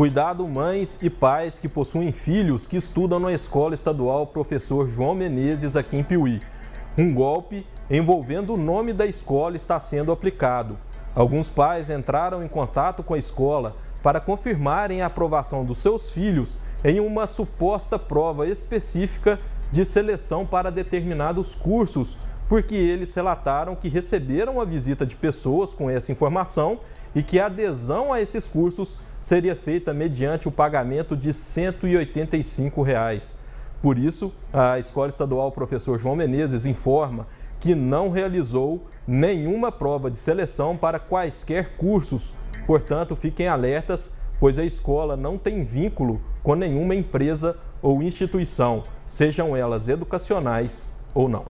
Cuidado mães e pais que possuem filhos que estudam na Escola Estadual Professor João Menezes aqui em Piuí. Um golpe envolvendo o nome da escola está sendo aplicado. Alguns pais entraram em contato com a escola para confirmarem a aprovação dos seus filhos em uma suposta prova específica de seleção para determinados cursos, porque eles relataram que receberam a visita de pessoas com essa informação e que a adesão a esses cursos seria feita mediante o pagamento de R$ 185. Reais. Por isso, a Escola Estadual Professor João Menezes informa que não realizou nenhuma prova de seleção para quaisquer cursos. Portanto, fiquem alertas, pois a escola não tem vínculo com nenhuma empresa ou instituição, sejam elas educacionais ou não.